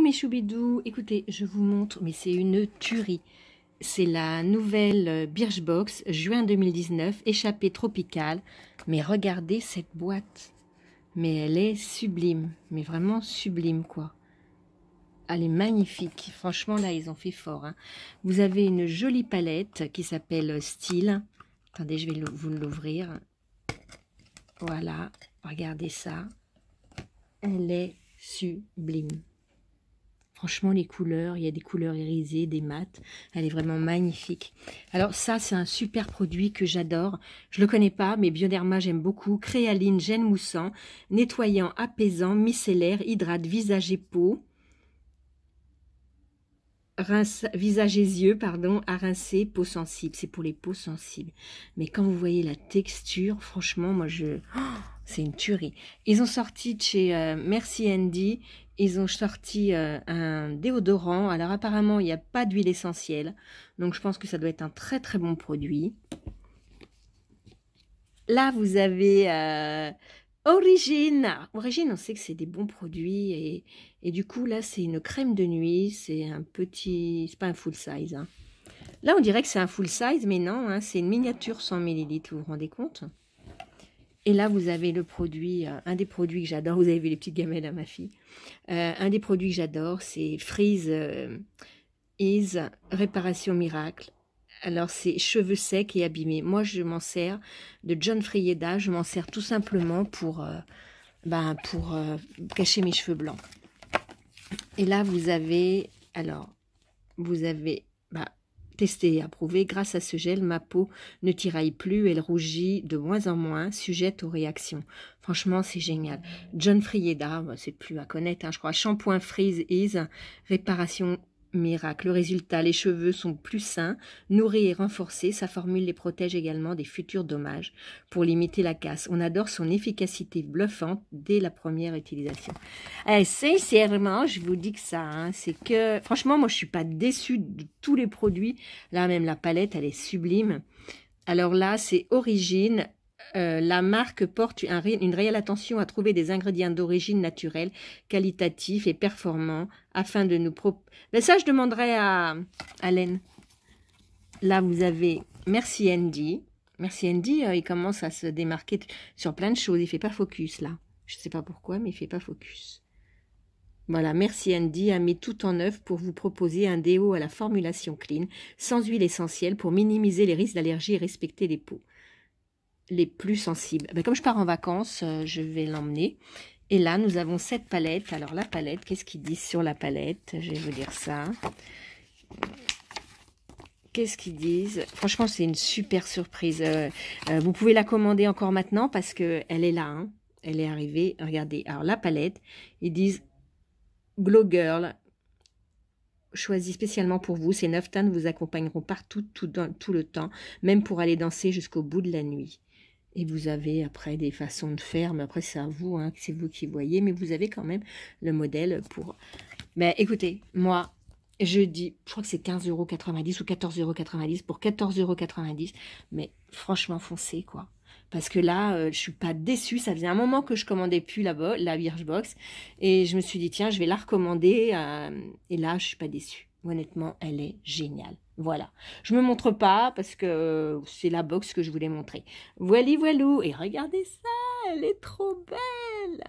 mes choubidou, Écoutez, je vous montre, mais c'est une tuerie. C'est la nouvelle euh, Birchbox, juin 2019, échappée tropicale. Mais regardez cette boîte. Mais elle est sublime. Mais vraiment sublime, quoi. Elle est magnifique. Franchement, là, ils ont fait fort. Hein. Vous avez une jolie palette qui s'appelle euh, Style. Attendez, je vais vous l'ouvrir. Voilà. Regardez ça. Elle est sublime. Franchement, les couleurs, il y a des couleurs irisées, des mates. Elle est vraiment magnifique. Alors ça, c'est un super produit que j'adore. Je ne le connais pas, mais Bioderma, j'aime beaucoup. Créaline, gène moussant, nettoyant, apaisant, micellaire, hydrate, visage et peau. Rince, visage et yeux, pardon, à rincer, peau sensible. C'est pour les peaux sensibles. Mais quand vous voyez la texture, franchement, moi, je... Oh, c'est une tuerie. Ils ont sorti de chez euh, Merci Andy ils ont sorti euh, un déodorant. Alors apparemment, il n'y a pas d'huile essentielle. Donc je pense que ça doit être un très très bon produit. Là, vous avez euh, Origine. Origine, on sait que c'est des bons produits. Et, du coup, là, c'est une crème de nuit. C'est un petit... C'est pas un full size. Hein. Là, on dirait que c'est un full size, mais non. Hein, c'est une miniature 100 ml, vous vous rendez compte et là, vous avez le produit, euh, un des produits que j'adore, vous avez vu les petites gamelles à ma fille. Euh, un des produits que j'adore, c'est Freeze Ease euh, Is Réparation Miracle. Alors, c'est cheveux secs et abîmés. Moi, je m'en sers de John Frieda. Je m'en sers tout simplement pour, ben, pour cacher mes cheveux blancs. Et là, vous avez, alors, vous avez testé et approuvé, grâce à ce gel, ma peau ne tiraille plus, elle rougit de moins en moins, sujette aux réactions. Franchement, c'est génial. John Frieda, bah, c'est plus à connaître, hein, je crois. Shampoing Freeze Ease, réparation Miracle, le résultat, les cheveux sont plus sains, nourris et renforcés, sa formule les protège également des futurs dommages pour limiter la casse. On adore son efficacité bluffante dès la première utilisation. Eh, sincèrement, je vous dis que ça, hein, c'est que franchement, moi je suis pas déçue de tous les produits. Là même la palette, elle est sublime. Alors là, c'est origine, euh, la marque porte une réelle attention à trouver des ingrédients d'origine naturelle, qualitatifs et performants, afin de nous... Pro Mais ben ça, je demanderai à, Alain. Là, vous avez Merci Andy. Merci Andy, euh, il commence à se démarquer sur plein de choses. Il fait pas focus, là. Je ne sais pas pourquoi, mais il ne fait pas focus. Voilà, merci Andy a mis tout en œuvre pour vous proposer un déo à la formulation clean, sans huile essentielle pour minimiser les risques d'allergie et respecter les peaux les plus sensibles. Ben, comme je pars en vacances, euh, je vais l'emmener. Et là, nous avons cette palette. Alors, la palette, qu'est-ce qu'ils disent sur la palette Je vais vous dire ça. Qu'est-ce qu'ils disent Franchement, c'est une super surprise. Euh, euh, vous pouvez la commander encore maintenant parce qu'elle est là. Hein. Elle est arrivée. Regardez. Alors, la palette, ils disent Glow Girl, choisie spécialement pour vous. Ces neuf teintes vous accompagneront partout, tout le temps, même pour aller danser jusqu'au bout de la nuit et vous avez après des façons de faire, mais après c'est à vous, hein, c'est vous qui voyez, mais vous avez quand même le modèle pour... Mais ben, écoutez, moi, je dis, je crois que c'est 15,90€ ou 14,90€ pour 14,90€, mais franchement, foncez, quoi. Parce que là, je euh, je suis pas déçue, ça faisait un moment que je commandais plus la, la Birchbox, et je me suis dit, tiens, je vais la recommander, euh, et là, je suis pas déçue. Honnêtement, elle est géniale. Voilà. Je me montre pas parce que euh, c'est la box que je voulais montrer. Voilà, voilou. Et regardez ça, elle est trop belle.